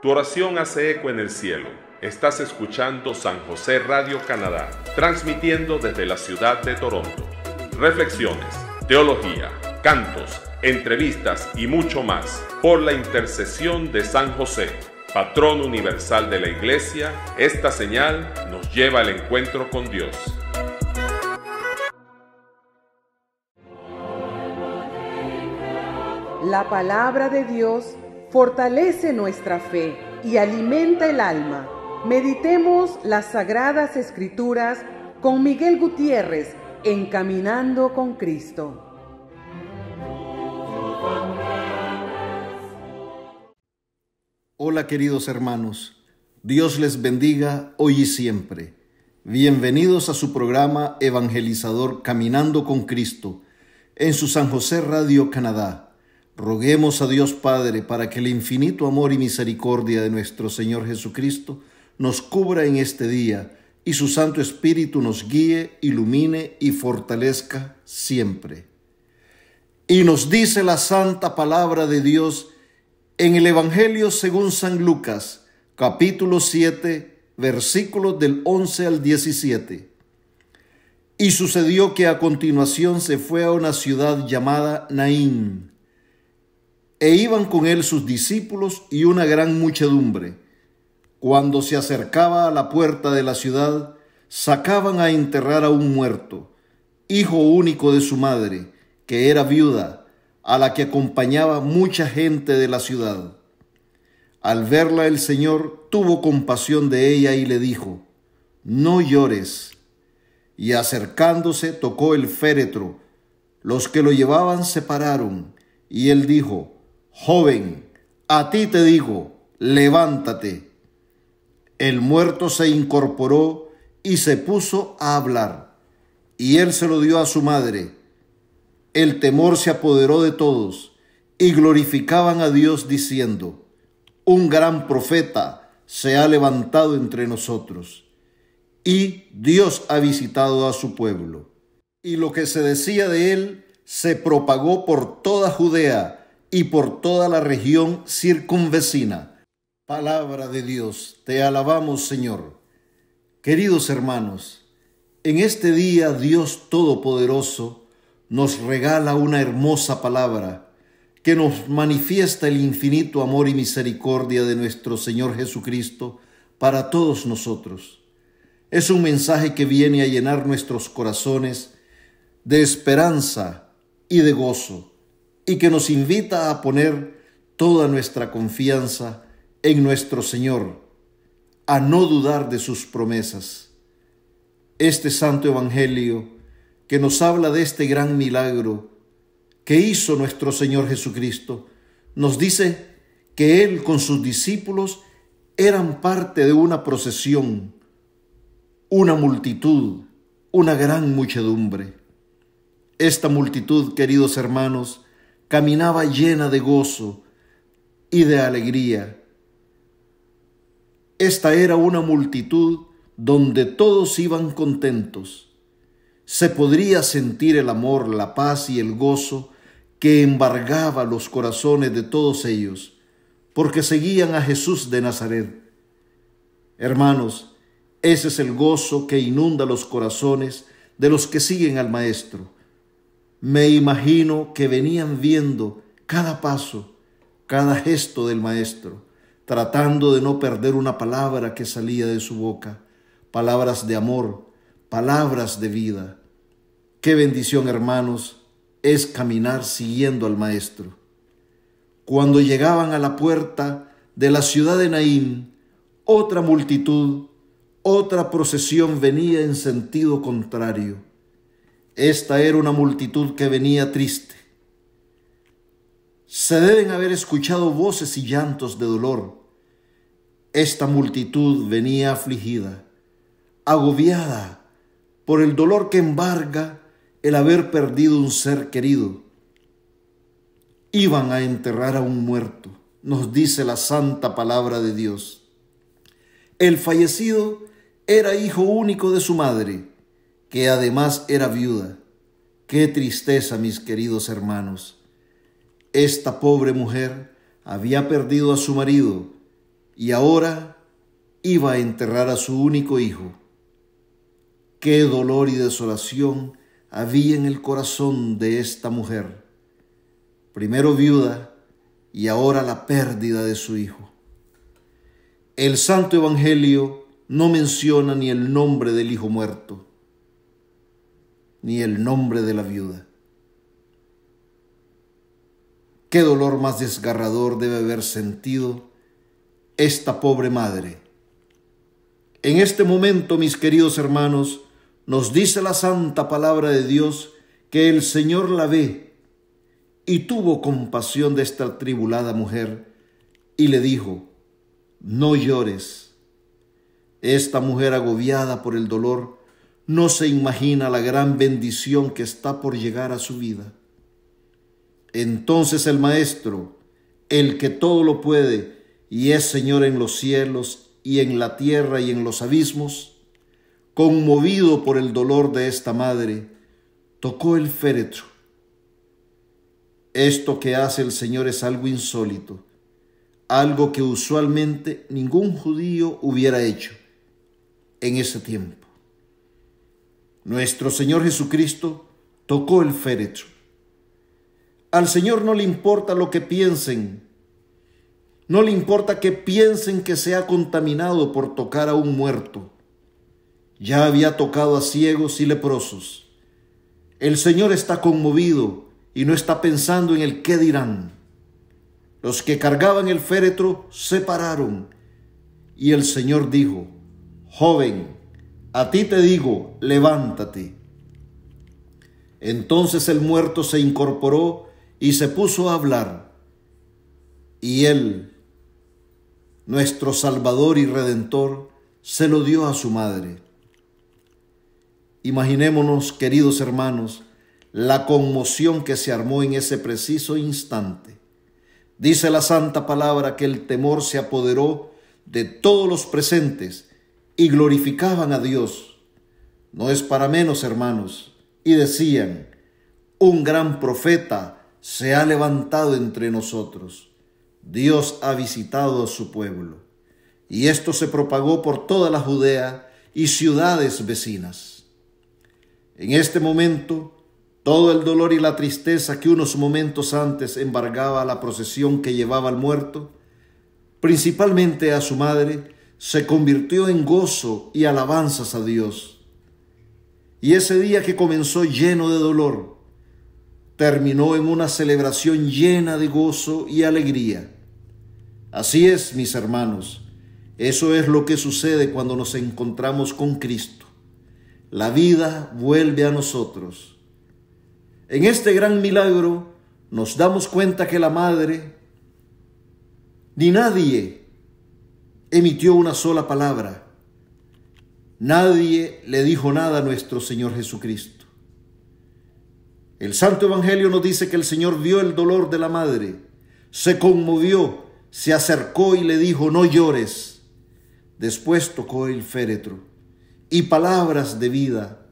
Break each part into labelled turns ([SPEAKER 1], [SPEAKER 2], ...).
[SPEAKER 1] Tu oración hace eco en el cielo. Estás escuchando San José Radio Canadá, transmitiendo desde la ciudad de Toronto. Reflexiones, teología, cantos, entrevistas y mucho más por la intercesión de San José, patrón universal de la Iglesia. Esta señal nos lleva al encuentro con Dios. La palabra de Dios fortalece nuestra fe y alimenta el alma. Meditemos las sagradas escrituras con Miguel Gutiérrez en Caminando con Cristo. Hola queridos hermanos, Dios les bendiga hoy y siempre. Bienvenidos a su programa evangelizador Caminando con Cristo en su San José Radio Canadá Roguemos a Dios Padre para que el infinito amor y misericordia de nuestro Señor Jesucristo nos cubra en este día y su Santo Espíritu nos guíe, ilumine y fortalezca siempre. Y nos dice la santa palabra de Dios en el Evangelio según San Lucas, capítulo 7, versículos del 11 al 17. Y sucedió que a continuación se fue a una ciudad llamada Naín e iban con él sus discípulos y una gran muchedumbre. Cuando se acercaba a la puerta de la ciudad, sacaban a enterrar a un muerto, hijo único de su madre, que era viuda, a la que acompañaba mucha gente de la ciudad. Al verla el Señor tuvo compasión de ella y le dijo, No llores. Y acercándose tocó el féretro. Los que lo llevaban se pararon, y él dijo, joven, a ti te digo, levántate. El muerto se incorporó y se puso a hablar, y él se lo dio a su madre. El temor se apoderó de todos y glorificaban a Dios diciendo, un gran profeta se ha levantado entre nosotros y Dios ha visitado a su pueblo. Y lo que se decía de él se propagó por toda Judea y por toda la región circunvecina. Palabra de Dios, te alabamos Señor. Queridos hermanos, en este día Dios Todopoderoso nos regala una hermosa palabra que nos manifiesta el infinito amor y misericordia de nuestro Señor Jesucristo para todos nosotros. Es un mensaje que viene a llenar nuestros corazones de esperanza y de gozo y que nos invita a poner toda nuestra confianza en nuestro Señor, a no dudar de sus promesas. Este santo Evangelio que nos habla de este gran milagro que hizo nuestro Señor Jesucristo, nos dice que Él con sus discípulos eran parte de una procesión, una multitud, una gran muchedumbre. Esta multitud, queridos hermanos, caminaba llena de gozo y de alegría. Esta era una multitud donde todos iban contentos. Se podría sentir el amor, la paz y el gozo que embargaba los corazones de todos ellos, porque seguían a Jesús de Nazaret. Hermanos, ese es el gozo que inunda los corazones de los que siguen al Maestro. Me imagino que venían viendo cada paso, cada gesto del maestro, tratando de no perder una palabra que salía de su boca, palabras de amor, palabras de vida. Qué bendición, hermanos, es caminar siguiendo al maestro. Cuando llegaban a la puerta de la ciudad de Naín, otra multitud, otra procesión venía en sentido contrario esta era una multitud que venía triste. Se deben haber escuchado voces y llantos de dolor. Esta multitud venía afligida, agobiada por el dolor que embarga el haber perdido un ser querido. Iban a enterrar a un muerto, nos dice la santa palabra de Dios. El fallecido era hijo único de su madre que además era viuda. Qué tristeza, mis queridos hermanos. Esta pobre mujer había perdido a su marido y ahora iba a enterrar a su único hijo. Qué dolor y desolación había en el corazón de esta mujer, primero viuda y ahora la pérdida de su hijo. El Santo Evangelio no menciona ni el nombre del hijo muerto ni el nombre de la viuda. Qué dolor más desgarrador debe haber sentido esta pobre madre. En este momento, mis queridos hermanos, nos dice la santa palabra de Dios que el Señor la ve y tuvo compasión de esta tribulada mujer y le dijo, no llores. Esta mujer agobiada por el dolor no se imagina la gran bendición que está por llegar a su vida. Entonces el Maestro, el que todo lo puede y es Señor en los cielos y en la tierra y en los abismos, conmovido por el dolor de esta madre, tocó el féretro. Esto que hace el Señor es algo insólito, algo que usualmente ningún judío hubiera hecho en ese tiempo. Nuestro Señor Jesucristo tocó el féretro. Al Señor no le importa lo que piensen, no le importa que piensen que sea contaminado por tocar a un muerto. Ya había tocado a ciegos y leprosos. El Señor está conmovido y no está pensando en el qué dirán. Los que cargaban el féretro se pararon y el Señor dijo, joven, a ti te digo, levántate. Entonces el muerto se incorporó y se puso a hablar. Y él, nuestro Salvador y Redentor, se lo dio a su madre. Imaginémonos, queridos hermanos, la conmoción que se armó en ese preciso instante. Dice la santa palabra que el temor se apoderó de todos los presentes y glorificaban a Dios. No es para menos, hermanos. Y decían, un gran profeta se ha levantado entre nosotros. Dios ha visitado a su pueblo. Y esto se propagó por toda la Judea y ciudades vecinas. En este momento, todo el dolor y la tristeza que unos momentos antes embargaba la procesión que llevaba al muerto, principalmente a su madre, se convirtió en gozo y alabanzas a Dios. Y ese día que comenzó lleno de dolor, terminó en una celebración llena de gozo y alegría. Así es, mis hermanos, eso es lo que sucede cuando nos encontramos con Cristo. La vida vuelve a nosotros. En este gran milagro nos damos cuenta que la Madre, ni nadie emitió una sola palabra. Nadie le dijo nada a nuestro Señor Jesucristo. El Santo Evangelio nos dice que el Señor vio el dolor de la madre, se conmovió, se acercó y le dijo, no llores. Después tocó el féretro y palabras de vida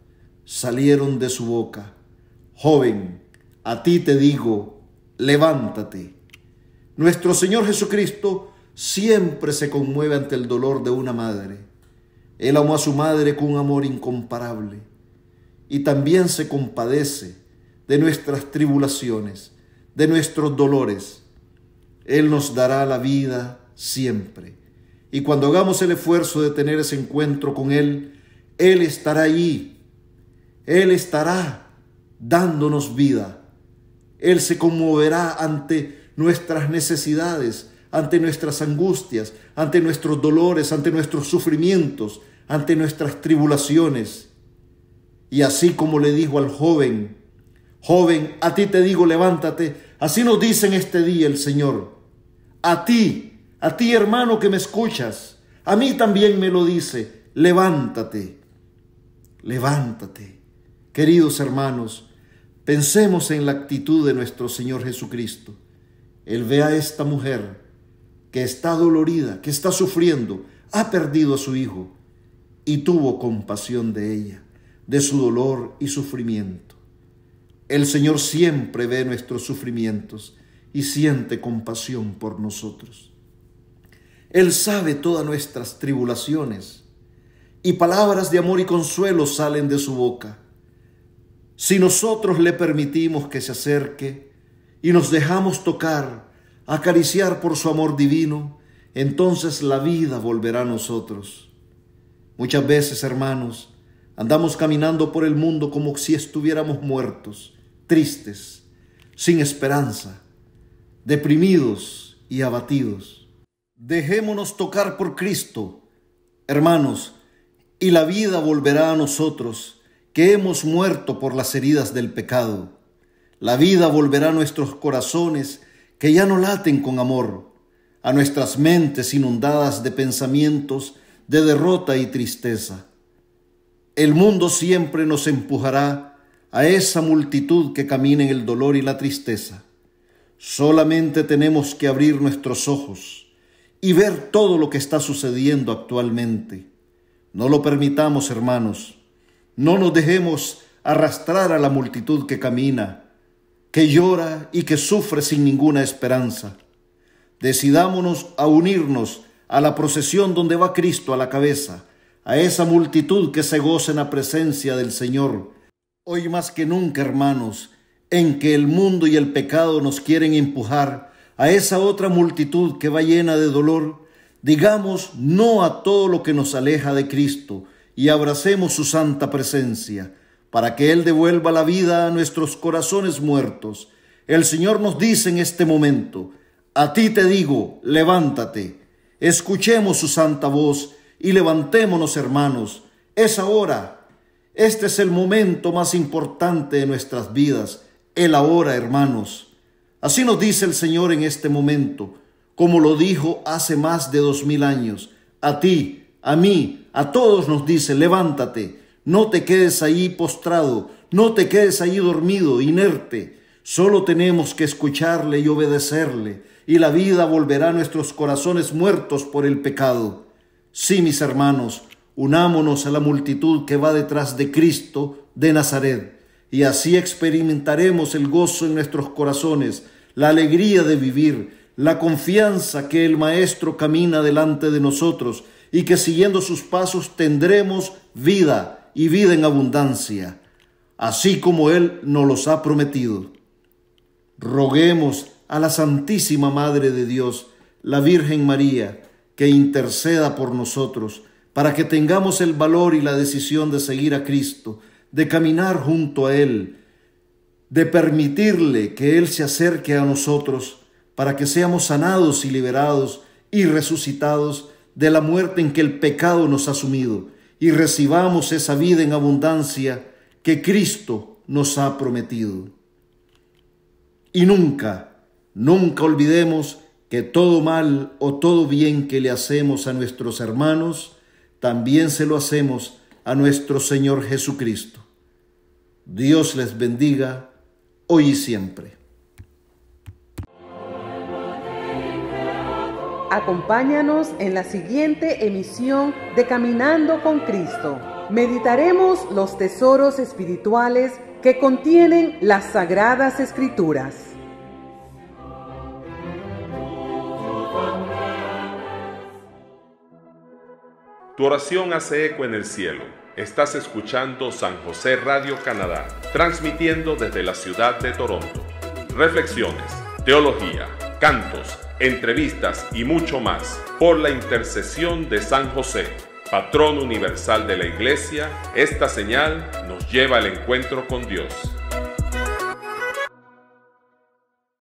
[SPEAKER 1] salieron de su boca. Joven, a ti te digo, levántate. Nuestro Señor Jesucristo siempre se conmueve ante el dolor de una madre. Él amó a su madre con un amor incomparable y también se compadece de nuestras tribulaciones, de nuestros dolores. Él nos dará la vida siempre. Y cuando hagamos el esfuerzo de tener ese encuentro con Él, Él estará allí. Él estará dándonos vida. Él se conmoverá ante nuestras necesidades, ante nuestras angustias, ante nuestros dolores, ante nuestros sufrimientos, ante nuestras tribulaciones. Y así como le dijo al joven, joven, a ti te digo, levántate, así nos dice en este día el Señor. A ti, a ti hermano que me escuchas, a mí también me lo dice, levántate, levántate. Queridos hermanos, pensemos en la actitud de nuestro Señor Jesucristo. Él ve a esta mujer que está dolorida, que está sufriendo, ha perdido a su hijo y tuvo compasión de ella, de su dolor y sufrimiento. El Señor siempre ve nuestros sufrimientos y siente compasión por nosotros. Él sabe todas nuestras tribulaciones y palabras de amor y consuelo salen de su boca. Si nosotros le permitimos que se acerque y nos dejamos tocar acariciar por su amor divino, entonces la vida volverá a nosotros. Muchas veces, hermanos, andamos caminando por el mundo como si estuviéramos muertos, tristes, sin esperanza, deprimidos y abatidos. Dejémonos tocar por Cristo, hermanos, y la vida volverá a nosotros, que hemos muerto por las heridas del pecado. La vida volverá a nuestros corazones, que ya no laten con amor, a nuestras mentes inundadas de pensamientos de derrota y tristeza. El mundo siempre nos empujará a esa multitud que camina en el dolor y la tristeza. Solamente tenemos que abrir nuestros ojos y ver todo lo que está sucediendo actualmente. No lo permitamos, hermanos. No nos dejemos arrastrar a la multitud que camina que llora y que sufre sin ninguna esperanza. Decidámonos a unirnos a la procesión donde va Cristo a la cabeza, a esa multitud que se goza en la presencia del Señor. Hoy más que nunca, hermanos, en que el mundo y el pecado nos quieren empujar a esa otra multitud que va llena de dolor, digamos no a todo lo que nos aleja de Cristo y abracemos su santa presencia para que Él devuelva la vida a nuestros corazones muertos. El Señor nos dice en este momento, a ti te digo, levántate, escuchemos su santa voz y levantémonos hermanos, es ahora, este es el momento más importante de nuestras vidas, el ahora hermanos. Así nos dice el Señor en este momento, como lo dijo hace más de dos mil años, a ti, a mí, a todos nos dice, levántate, no te quedes ahí postrado, no te quedes ahí dormido, inerte. Solo tenemos que escucharle y obedecerle, y la vida volverá a nuestros corazones muertos por el pecado. Sí, mis hermanos, unámonos a la multitud que va detrás de Cristo de Nazaret, y así experimentaremos el gozo en nuestros corazones, la alegría de vivir, la confianza que el Maestro camina delante de nosotros y que siguiendo sus pasos tendremos vida y vida en abundancia, así como Él nos los ha prometido. Roguemos a la Santísima Madre de Dios, la Virgen María, que interceda por nosotros, para que tengamos el valor y la decisión de seguir a Cristo, de caminar junto a Él, de permitirle que Él se acerque a nosotros, para que seamos sanados y liberados y resucitados de la muerte en que el pecado nos ha sumido y recibamos esa vida en abundancia que Cristo nos ha prometido. Y nunca, nunca olvidemos que todo mal o todo bien que le hacemos a nuestros hermanos, también se lo hacemos a nuestro Señor Jesucristo. Dios les bendiga hoy y siempre. Acompáñanos en la siguiente emisión de Caminando con Cristo. Meditaremos los tesoros espirituales que contienen las sagradas escrituras. Tu oración hace eco en el cielo. Estás escuchando San José Radio Canadá, transmitiendo desde la ciudad de Toronto. Reflexiones, teología, cantos entrevistas y mucho más por la intercesión de San José, patrón universal de la Iglesia, esta señal nos lleva al encuentro con Dios.